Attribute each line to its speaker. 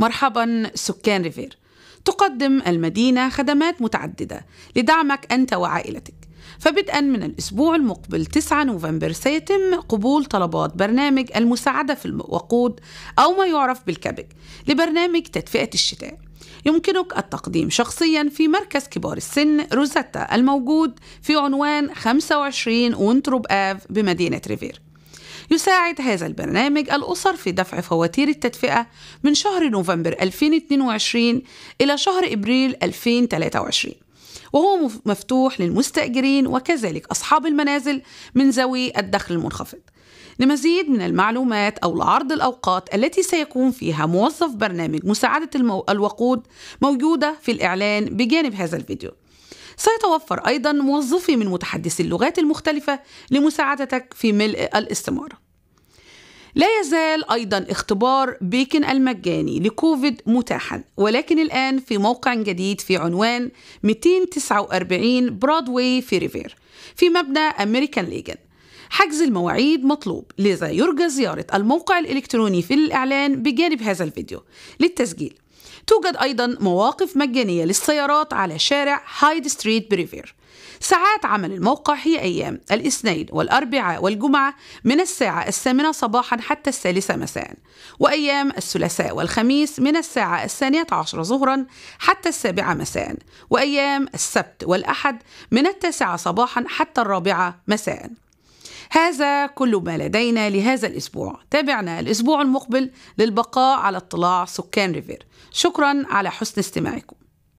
Speaker 1: مرحبا سكان ريفير تقدم المدينة خدمات متعددة لدعمك أنت وعائلتك فبدءا من الأسبوع المقبل 9 نوفمبر سيتم قبول طلبات برنامج المساعدة في الوقود أو ما يعرف بالكبك لبرنامج تدفئة الشتاء يمكنك التقديم شخصيا في مركز كبار السن روزاتا الموجود في عنوان 25 وينتروب آف بمدينة ريفير يساعد هذا البرنامج الأسر في دفع فواتير التدفئة من شهر نوفمبر 2022 إلى شهر إبريل 2023 وهو مفتوح للمستأجرين وكذلك أصحاب المنازل من ذوي الدخل المنخفض لمزيد من المعلومات أو لعرض الأوقات التي سيكون فيها موظف برنامج مساعدة الوقود موجودة في الإعلان بجانب هذا الفيديو سيتوفر أيضا موظفي من متحدثي اللغات المختلفة لمساعدتك في ملء الاستمارة لا يزال أيضا اختبار بيكن المجاني لكوفيد متاحا ولكن الآن في موقع جديد في عنوان 249 برادواي في ريفير في مبنى أمريكان ليجن حجز المواعيد مطلوب لذا يرجى زيارة الموقع الإلكتروني في الإعلان بجانب هذا الفيديو للتسجيل توجد أيضا مواقف مجانية للسيارات على شارع هايد ستريت بريفير ساعات عمل الموقع هي أيام الاثنين والأربعاء والجمعة من الساعة الثامنة صباحا حتى الثالثة مساء وأيام الثلاثاء والخميس من الساعة الثانية عشر ظهرا حتى السابعة مساء وأيام السبت والأحد من التاسعة صباحا حتى الرابعة مساء هذا كل ما لدينا لهذا الأسبوع تابعنا الأسبوع المقبل للبقاء على اطلاع سكان ريفير شكرا على حسن استماعكم